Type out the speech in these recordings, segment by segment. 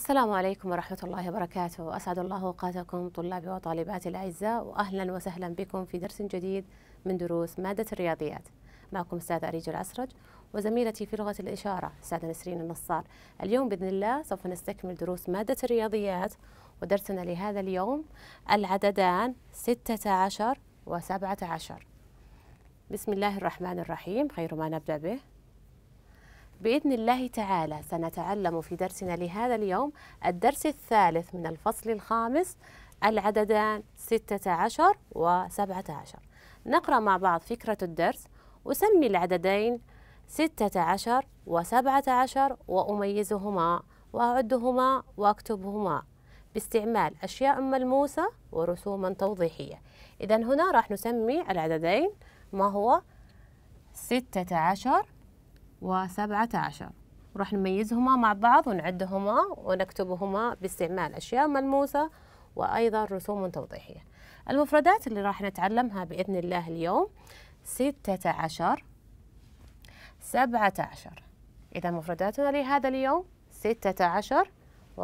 السلام عليكم ورحمة الله وبركاته أسعد الله أوقاتكم طلابي وطالباتي الأعزاء وأهلا وسهلا بكم في درس جديد من دروس مادة الرياضيات معكم أستاذة أريج العسرج وزميلتي في لغة الإشارة أستاذة نسرين النصار اليوم بإذن الله سوف نستكمل دروس مادة الرياضيات ودرسنا لهذا اليوم العددان 16 و 17 بسم الله الرحمن الرحيم خير ما نبدأ به باذن الله تعالى سنتعلم في درسنا لهذا اليوم الدرس الثالث من الفصل الخامس العددان 16 و 17 نقرا مع بعض فكره الدرس اسمي العددين 16 و 17 واميزهما واعدهما واكتبهما باستعمال اشياء ملموسه ورسوما توضيحيه اذا هنا راح نسمي العددين ما هو 16 و17 راح نميزهما مع بعض ونعدهما ونكتبهما باستعمال أشياء ملموسة وأيضا رسوم توضيحية المفردات اللي راح نتعلمها بإذن الله اليوم 16 17 إذا مفرداتنا لهذا اليوم 16 و17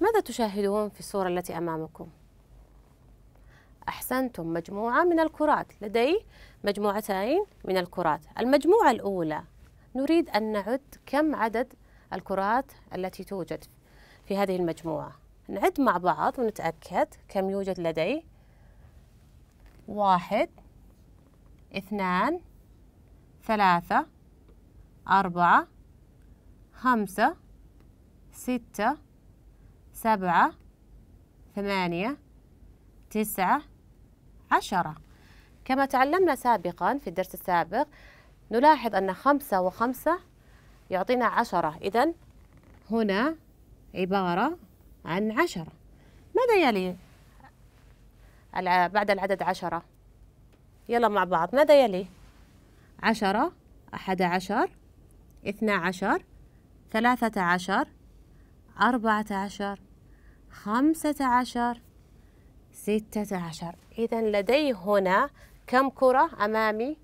ماذا تشاهدون في الصورة التي أمامكم؟ أحسنتم مجموعة من الكرات لدي مجموعتين من الكرات المجموعة الأولى نريد أن نعد كم عدد الكرات التي توجد في هذه المجموعة نعد مع بعض ونتأكد كم يوجد لدي واحد اثنان ثلاثة أربعة خمسة ستة سبعة ثمانية تسعة عشرة كما تعلمنا سابقا في الدرس السابق نلاحظ أن خمسة وخمسة يعطينا عشرة إذا هنا عبارة عن عشرة ماذا يلي بعد العدد عشرة يلا مع بعض ماذا يلي عشرة أحد عشر اثنى عشر ثلاثة عشر أربعة عشر خمسة عشر ستة عشر إذا لدي هنا كم كرة أمامي؟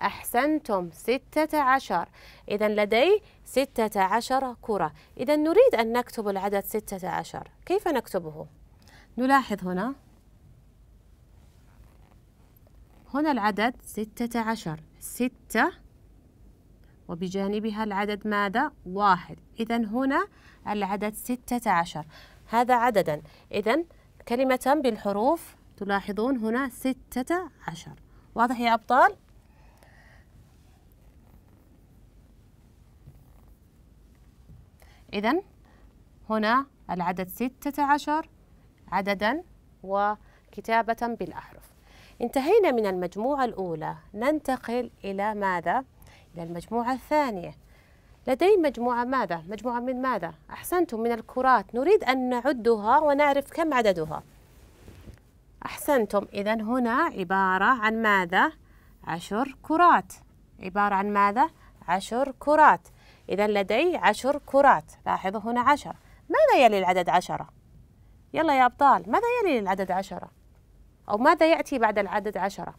أحسنتم ستة عشر إذا لدي ستة عشر كرة إذا نريد أن نكتب العدد ستة عشر كيف نكتبه؟ نلاحظ هنا هنا العدد ستة عشر ستة وبجانبها العدد ماذا؟ واحد إذا هنا العدد ستة عشر هذا عددا إذا كلمة بالحروف تلاحظون هنا ستة عشر واضح يا أبطال؟ إذا هنا العدد ستة عشر عددا وكتابة بالأحرف انتهينا من المجموعة الأولى ننتقل إلى ماذا؟ إلى المجموعة الثانية لدي مجموعة ماذا؟ مجموعة من ماذا؟ أحسنتم من الكرات نريد أن نعدها ونعرف كم عددها أحسنتم إذا هنا عبارة عن ماذا؟ عشر كرات عبارة عن ماذا؟ عشر كرات إذا لدي عشر كرات لاحظوا هنا عشر ماذا يلي العدد عشرة؟ يلا يا أبطال ماذا يلي العدد عشرة؟ أو ماذا يأتي بعد العدد عشرة؟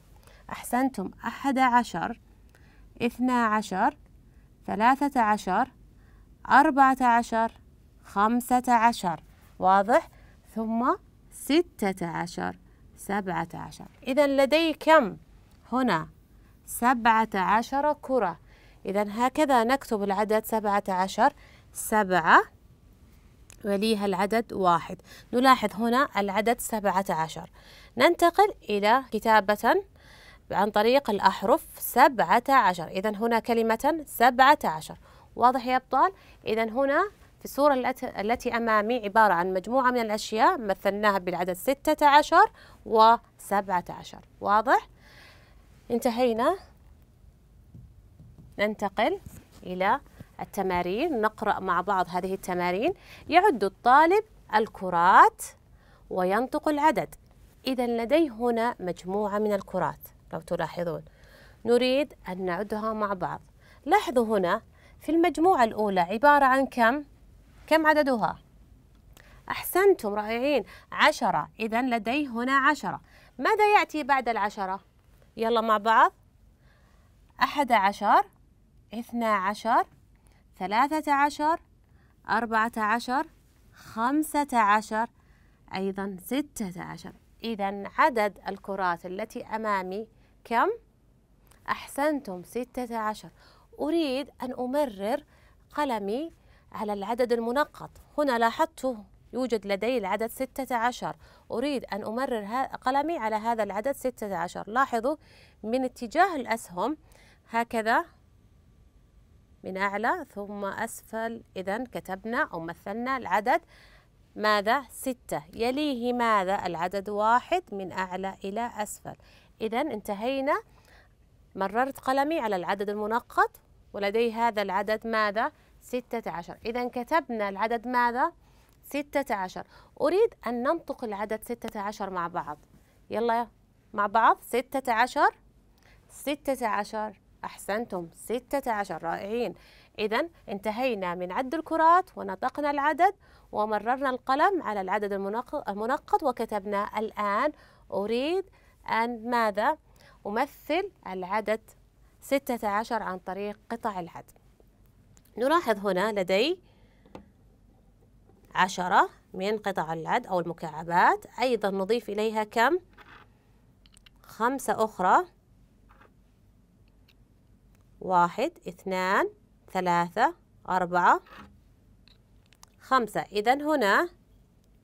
أحسنتم أحد عشر اثنا عشر ثلاثة عشر أربعة عشر خمسة عشر واضح ثم ستة عشر سبعة عشر إذا لدي كم هنا سبعة عشر كرة إذا هكذا نكتب العدد سبعة عشر سبعة وليها العدد واحد نلاحظ هنا العدد سبعة عشر ننتقل إلى كتابة عن طريق الأحرف سبعة عشر إذا هنا كلمة سبعة عشر واضح يا أبطال إذا هنا في الصورة التي أمامي عبارة عن مجموعة من الأشياء مثلناها بالعدد ستة عشر وسبعة عشر واضح انتهينا ننتقل إلى التمارين نقرأ مع بعض هذه التمارين يعد الطالب الكرات وينطق العدد إذا لديه هنا مجموعة من الكرات لو تلاحظون نريد أن نعدها مع بعض لاحظوا هنا في المجموعة الأولى عبارة عن كم؟ كم عددها؟ أحسنتم رائعين عشرة إذا لدي هنا عشرة ماذا يأتي بعد العشرة؟ يلا مع بعض أحد عشر اثنى عشر ثلاثة عشر أربعة عشر خمسة عشر أيضا ستة عشر إذا عدد الكرات التي أمامي كم؟ أحسنتم ستة عشر أريد أن أمرر قلمي على العدد المنقط هنا لاحظته يوجد لدي العدد ستة عشر أريد أن أمرر قلمي على هذا العدد ستة عشر لاحظوا من اتجاه الأسهم هكذا من أعلى ثم أسفل إذا كتبنا أو مثلنا العدد ماذا؟ ستة يليه ماذا؟ العدد واحد من أعلى إلى أسفل إذا انتهينا مررت قلمي على العدد المنقط ولدي هذا العدد ماذا؟ 16 إذا كتبنا العدد ماذا؟ 16 أريد أن ننطق العدد 16 مع بعض يلا مع بعض 16 16 أحسنتم 16 رائعين إذا انتهينا من عد الكرات ونطقنا العدد ومررنا القلم على العدد المنقط وكتبنا الآن أريد أند ماذا؟ أمثل العدد 16 عن طريق قطع العد نلاحظ هنا لدي عشرة من قطع العد أو المكعبات أيضا نضيف إليها كم؟ خمسة أخرى واحد اثنان ثلاثة أربعة خمسة إذا هنا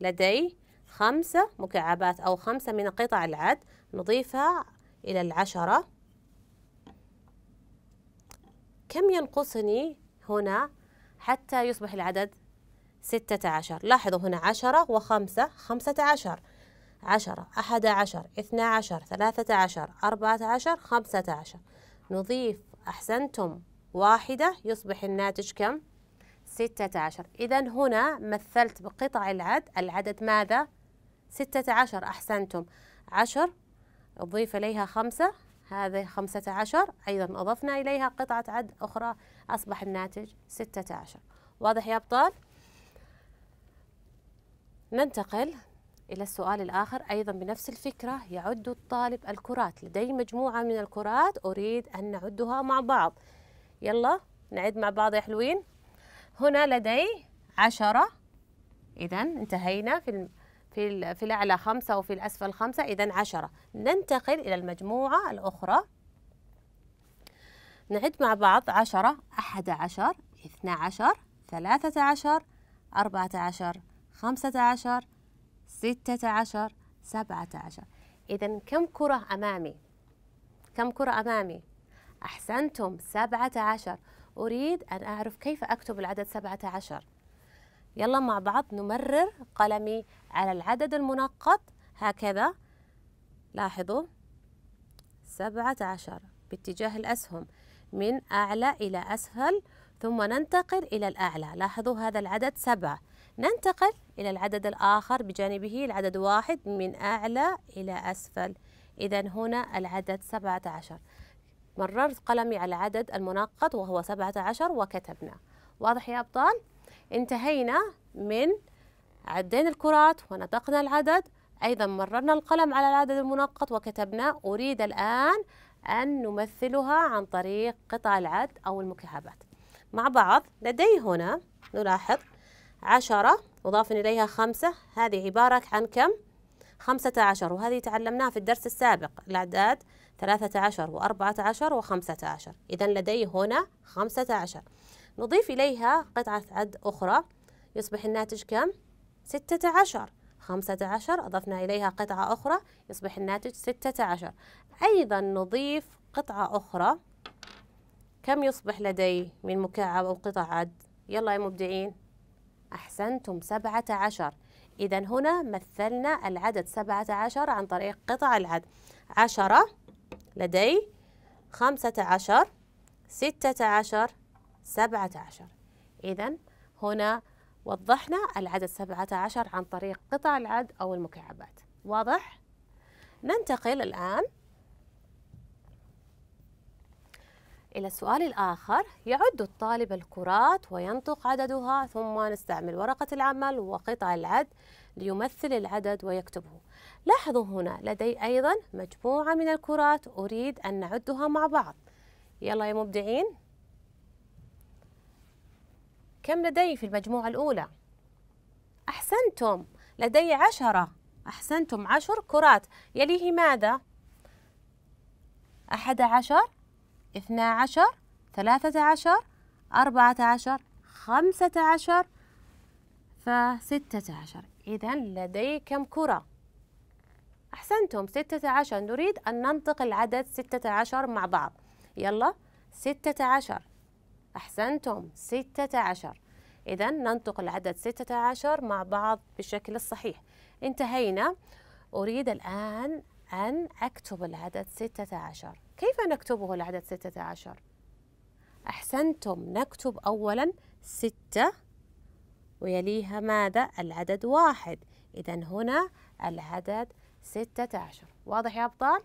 لدي خمسة مكعبات أو خمسة من قطع العد نضيفها إلى العشرة كم ينقصني هنا حتى يصبح العدد ستة عشر لاحظوا هنا عشرة وخمسة خمسة عشر عشرة أحد عشر اثنى عشر ثلاثة عشر أربعة عشر خمسة عشر نضيف أحسنتم واحدة يصبح الناتج كم؟ ستة عشر إذا هنا مثلت بقطع العد العدد ماذا؟ ستة عشر أحسنتم عشر أضيف إليها خمسة هذه خمسة عشر أيضا أضفنا إليها قطعة عد أخرى أصبح الناتج ستة عشر واضح يا أبطال؟ ننتقل إلى السؤال الآخر أيضا بنفس الفكرة يعد الطالب الكرات لدي مجموعة من الكرات أريد أن نعدها مع بعض يلا نعد مع بعض يا حلوين هنا لدي عشرة إذا انتهينا في في في الأعلى خمسة وفي الأسفل خمسة إذا عشرة ننتقل إلى المجموعة الأخرى نعد مع بعض عشرة أحد عشر اثنى عشر ثلاثة عشر أربعة عشر خمسة عشر ستة عشر سبعة عشر إذا كم كرة أمامي؟ كم كرة أمامي؟ أحسنتم سبعة عشر أريد أن أعرف كيف أكتب العدد سبعة عشر يلا مع بعض نمرر قلمي على العدد المنقط هكذا لاحظوا سبعة عشر باتجاه الأسهم من أعلى إلى أسفل ثم ننتقل إلى الأعلى لاحظوا هذا العدد سبعة ننتقل إلى العدد الآخر بجانبه العدد واحد من أعلى إلى أسفل إذا هنا العدد سبعة عشر مررت قلمي على العدد المنقط وهو سبعة عشر وكتبنا واضح يا أبطال؟ انتهينا من عدينا الكرات ونطقنا العدد أيضا مررنا القلم على العدد المنقط وكتبنا أريد الآن أن نمثلها عن طريق قطع العد أو المكعبات مع بعض لدي هنا نلاحظ عشرة أضاف إليها خمسة هذه عبارة عن كم؟ خمسة عشر وهذه تعلمناها في الدرس السابق الأعداد ثلاثة عشر وأربعة عشر وخمسة عشر إذا لدي هنا خمسة عشر نضيف إليها قطعة عد أخرى يصبح الناتج كم؟ ستة عشر خمسة عشر أضفنا إليها قطعة أخرى يصبح الناتج ستة عشر أيضا نضيف قطعة أخرى كم يصبح لدي من مكعب أو قطع عد؟ يلا يا مبدعين أحسنتم سبعة عشر إذا هنا مثلنا العدد سبعة عشر عن طريق قطع العد عشرة لدي خمسة عشر ستة عشر سبعة عشر إذا هنا وضحنا العدد سبعة عشر عن طريق قطع العد أو المكعبات واضح؟ ننتقل الآن إلى السؤال الآخر يعد الطالب الكرات وينطق عددها ثم نستعمل ورقة العمل وقطع العد ليمثل العدد ويكتبه لاحظوا هنا لدي أيضا مجموعة من الكرات أريد أن نعدها مع بعض يلا يا مبدعين كم لدي في المجموعة الأولى؟ أحسنتم لدي عشرة أحسنتم عشر كرات يليه ماذا؟ أحد عشر اثنى عشر ثلاثة عشر أربعة عشر خمسة عشر فستة عشر إذا لدي كم كرة؟ أحسنتم ستة عشر نريد أن ننطق العدد ستة عشر مع بعض يلا ستة عشر أحسنتم ستة عشر إذا ننطق العدد ستة عشر مع بعض بالشكل الصحيح انتهينا أريد الآن أن أكتب العدد ستة عشر كيف نكتبه العدد ستة عشر؟ أحسنتم نكتب أولا ستة ويليها ماذا؟ العدد واحد إذا هنا العدد 16 واضح يا أبطال؟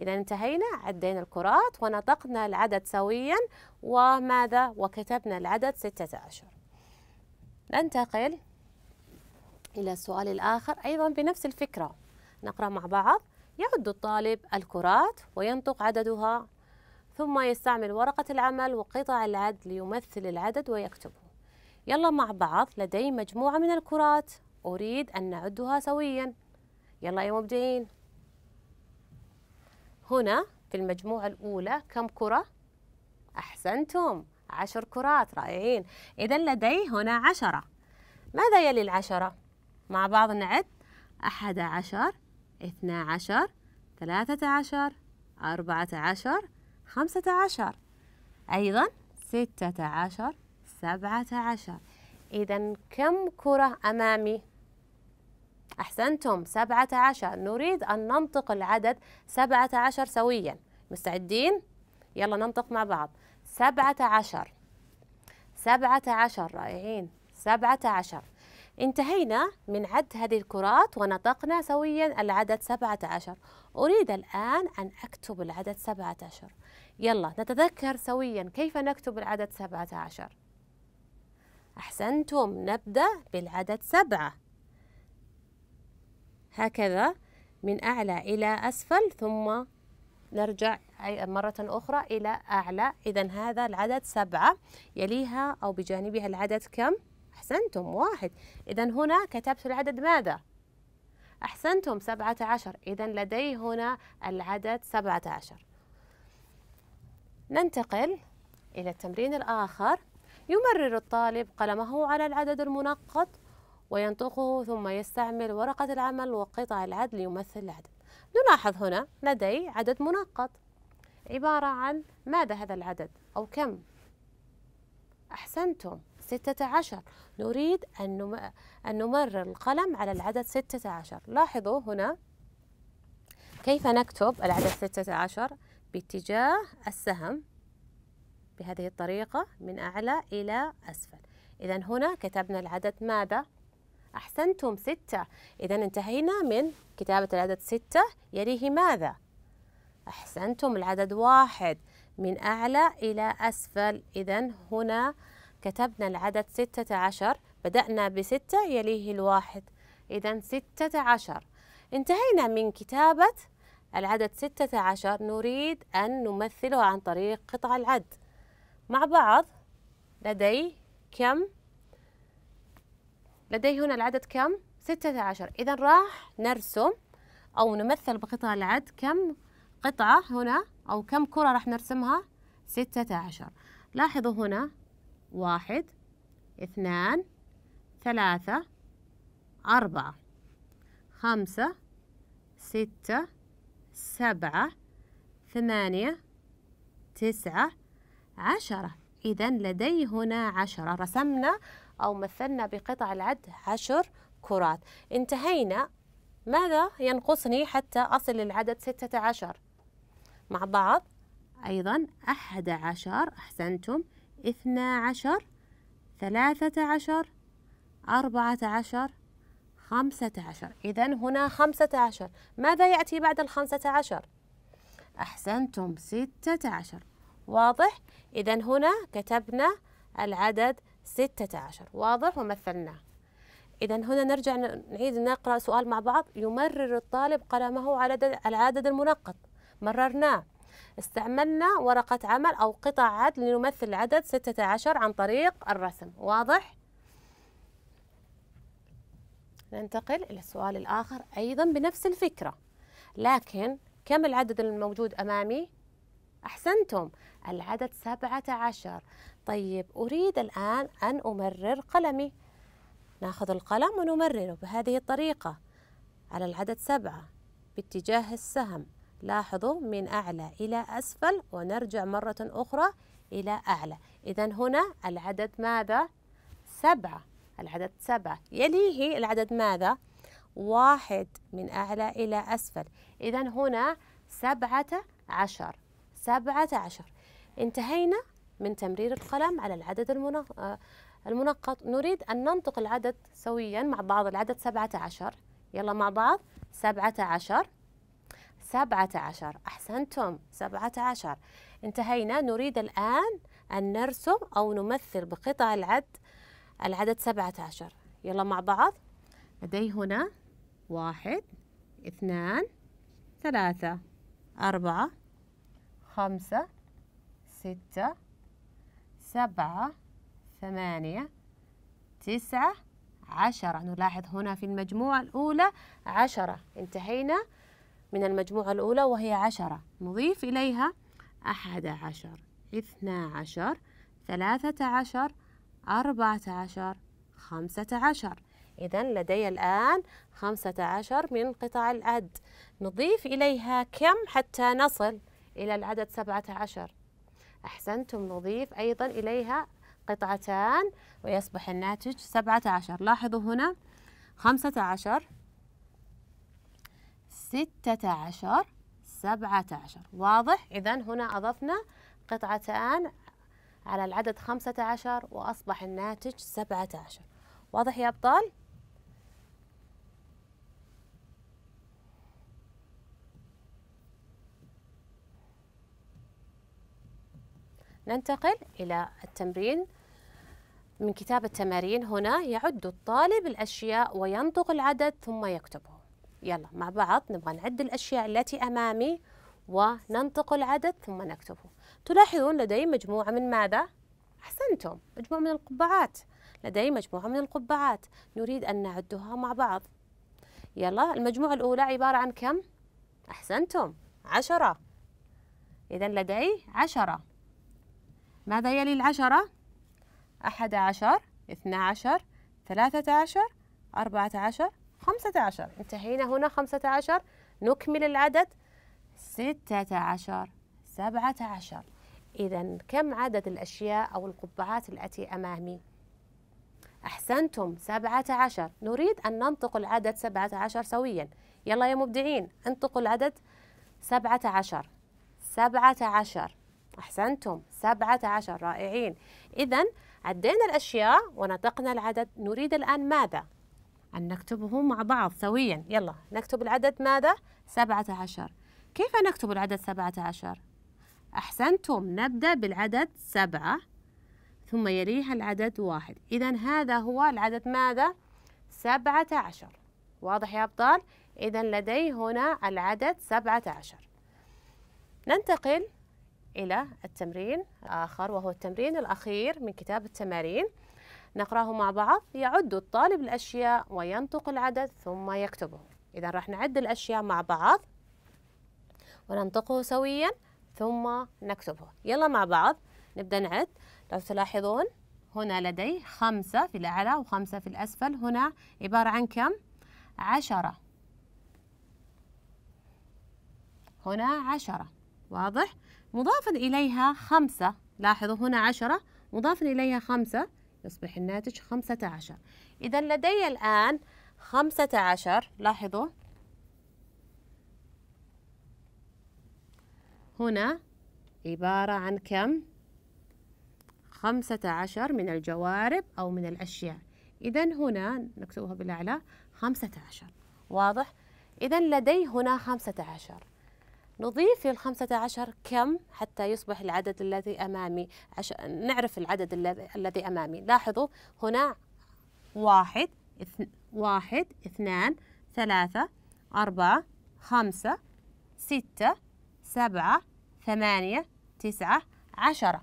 إذا انتهينا عدينا الكرات ونطقنا العدد سويا وماذا؟ وكتبنا العدد 16 ننتقل إلى السؤال الآخر أيضا بنفس الفكرة نقرأ مع بعض يعد الطالب الكرات وينطق عددها ثم يستعمل ورقة العمل وقطع العد ليمثل العدد ويكتبه يلا مع بعض لدي مجموعة من الكرات أريد أن نعدها سوياً يلا يا مبدعين هنا في المجموعة الأولى كم كرة؟ أحسنتم عشر كرات رائعين إذا لدي هنا عشرة ماذا يلي العشرة؟ مع بعض نعد أحد عشر اثنى عشر ثلاثة عشر أربعة عشر خمسة عشر أيضا ستة عشر سبعة عشر إذا كم كرة أمامي؟ أحسنتم 17 نريد أن ننطق العدد 17 سويا مستعدين؟ يلا ننطق مع بعض 17 17 رائعين 17 انتهينا من عد هذه الكرات ونطقنا سويا العدد 17 أريد الآن أن أكتب العدد 17 يلا نتذكر سويا كيف نكتب العدد 17 أحسنتم نبدأ بالعدد سبعة هكذا من أعلى إلى أسفل ثم نرجع مرة أخرى إلى أعلى إذا هذا العدد سبعة يليها أو بجانبها العدد كم؟ أحسنتم واحد إذا هنا كتبت العدد ماذا؟ أحسنتم سبعة عشر إذا لدي هنا العدد سبعة عشر ننتقل إلى التمرين الآخر يمرر الطالب قلمه على العدد المنقط وينطقه ثم يستعمل ورقة العمل وقطع العد ليمثل العدد نلاحظ هنا لدي عدد منقط عبارة عن ماذا هذا العدد أو كم أحسنتم ستة عشر نريد أن نمرر القلم على العدد ستة عشر لاحظوا هنا كيف نكتب العدد ستة عشر باتجاه السهم بهذه الطريقة من أعلى إلى أسفل إذا هنا كتبنا العدد ماذا أحسنتم ستة إذا انتهينا من كتابة العدد ستة يليه ماذا؟ أحسنتم العدد واحد من أعلى إلى أسفل إذا هنا كتبنا العدد ستة عشر بدأنا بستة يليه الواحد إذا ستة عشر انتهينا من كتابة العدد ستة عشر نريد أن نمثله عن طريق قطع العد مع بعض لدي كم؟ لدي هنا العدد كم؟ 16 إذا راح نرسم أو نمثل بقطع العد كم قطعة هنا أو كم كرة راح نرسمها؟ 16 لاحظوا هنا واحد اثنان ثلاثة أربعة خمسة ستة سبعة ثمانية تسعة عشرة إذا لدي هنا عشرة رسمنا أو مثلنا بقطع العد عشر كرات انتهينا ماذا ينقصني حتى أصل للعدد ستة عشر مع بعض أيضا أحد عشر أحسنتم اثنى عشر ثلاثة عشر أربعة عشر خمسة عشر إذا هنا خمسة عشر ماذا يأتي بعد الخمسة عشر؟ أحسنتم ستة عشر واضح؟ إذا هنا كتبنا العدد 16 واضح ومثلناه إذا هنا نرجع نعيد نقرأ سؤال مع بعض يمرر الطالب قلمه على العدد المنقط مررناه استعملنا ورقة عمل أو قطع عد لنمثل العدد 16 عن طريق الرسم واضح؟ ننتقل إلى السؤال الآخر أيضا بنفس الفكرة لكن كم العدد الموجود أمامي؟ أحسنتم العدد سبعة عشر طيب أريد الآن أن أمرر قلمي ناخذ القلم ونمرره بهذه الطريقة على العدد سبعة باتجاه السهم لاحظوا من أعلى إلى أسفل ونرجع مرة أخرى إلى أعلى إذا هنا العدد ماذا؟ سبعة العدد سبعة يليه العدد ماذا؟ واحد من أعلى إلى أسفل إذا هنا سبعة عشر سبعة عشر انتهينا من تمرير القلم على العدد آه، المنقط نريد أن ننطق العدد سويا مع بعض العدد 17 يلا مع بعض 17 17 أحسنتم 17 انتهينا نريد الآن أن نرسم أو نمثل بقطع العد العدد 17 يلا مع بعض لدي هنا واحد اثنان ثلاثة أربعة خمسة ستة سبعة ثمانية تسعة عشرة نلاحظ هنا في المجموعة الأولى عشرة انتهينا من المجموعة الأولى وهي عشرة نضيف إليها أحد عشر اثنا عشر ثلاثة عشر أربعة عشر خمسة عشر إذا لدي الآن خمسة عشر من قطع العد نضيف إليها كم حتى نصل إلى العدد سبعة عشر أحسنتم نضيف أيضا إليها قطعتان ويصبح الناتج سبعة عشر لاحظوا هنا خمسة عشر ستة عشر سبعة عشر واضح إذا هنا أضفنا قطعتان على العدد خمسة عشر وأصبح الناتج سبعة عشر واضح يا أبطال؟ ننتقل إلى التمرين من كتاب التمارين هنا يعد الطالب الأشياء وينطق العدد ثم يكتبه يلا مع بعض نبغى نعد الأشياء التي أمامي وننطق العدد ثم نكتبه تلاحظون لدي مجموعة من ماذا؟ أحسنتم مجموعة من القبعات لدي مجموعة من القبعات نريد أن نعدها مع بعض يلا المجموعة الأولى عبارة عن كم؟ أحسنتم عشرة إذا لدي عشرة ماذا يلي العشرة؟ أحد عشر اثنى عشر ثلاثة عشر أربعة عشر خمسة عشر انتهينا هنا خمسة عشر نكمل العدد ستة عشر سبعة عشر إذا كم عدد الأشياء أو القبعات التي أمامي؟ أحسنتم سبعة عشر نريد أن ننطق العدد سبعة عشر سويا يلا يا مبدعين انطقوا العدد سبعة عشر سبعة عشر أحسنتم 17 رائعين إذا عدينا الأشياء ونطقنا العدد نريد الآن ماذا؟ أن نكتبه مع بعض سويا يلا نكتب العدد ماذا؟ 17 كيف نكتب العدد 17؟ أحسنتم نبدأ بالعدد سبعة ثم يليها العدد واحد إذا هذا هو العدد ماذا؟ سبعة عشر واضح يا أبطال؟ إذا لدي هنا العدد سبعة عشر ننتقل إلى التمرين الآخر وهو التمرين الأخير من كتاب التمارين نقرأه مع بعض يعد الطالب الأشياء وينطق العدد ثم يكتبه إذا راح نعد الأشياء مع بعض وننطقه سويا ثم نكتبه يلا مع بعض نبدأ نعد لو تلاحظون هنا لدي خمسة في الأعلى وخمسة في الأسفل هنا عبارة عن كم؟ عشرة هنا عشرة واضح؟ مضافا إليها خمسة لاحظوا هنا عشرة مضافا إليها خمسة يصبح الناتج خمسة عشر إذا لدي الآن خمسة عشر لاحظوا هنا عبارة عن كم؟ خمسة عشر من الجوارب أو من الأشياء إذا هنا نكتبها بالأعلى خمسة عشر واضح؟ إذا لدي هنا خمسة عشر نضيف ال عشر كم حتى يصبح العدد الذي أمامي عشان نعرف العدد الذي أمامي لاحظوا هنا واحد اثن واحد اثنان ثلاثة أربعة خمسة ستة سبعة ثمانية تسعة عشرة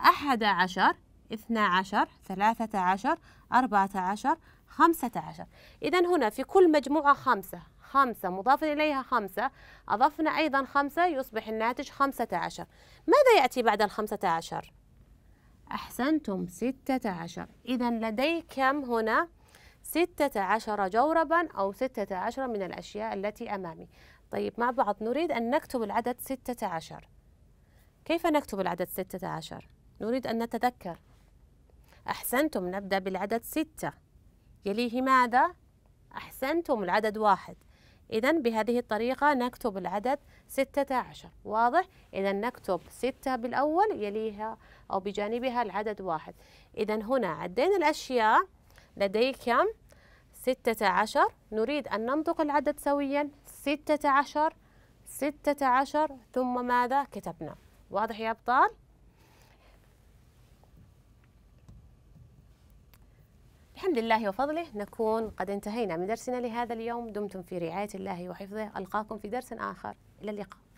أحد عشر اثنى عشر ثلاثة عشر أربعة عشر خمسة عشر إذا هنا في كل مجموعة خمسة خمسة مضافا إليها خمسة أضفنا أيضا خمسة يصبح الناتج خمسة عشر ماذا يأتي بعد الخمسة عشر؟ أحسنتم ستة عشر إذا لدي كم هنا؟ ستة عشر جوربا أو ستة عشر من الأشياء التي أمامي طيب مع بعض نريد أن نكتب العدد ستة عشر كيف نكتب العدد ستة عشر؟ نريد أن نتذكر أحسنتم نبدأ بالعدد ستة يليه ماذا؟ أحسنتم العدد واحد إذا بهذه الطريقة نكتب العدد 16 واضح؟ إذا نكتب 6 بالأول يليها أو بجانبها العدد واحد إذا هنا عدينا الأشياء لدي كم؟ 16 نريد أن ننطق العدد سويا 16 16 ثم ماذا كتبنا واضح يا أبطال؟ بحمد الله وفضله نكون قد انتهينا من درسنا لهذا اليوم دمتم في رعاية الله وحفظه ألقاكم في درس آخر إلى اللقاء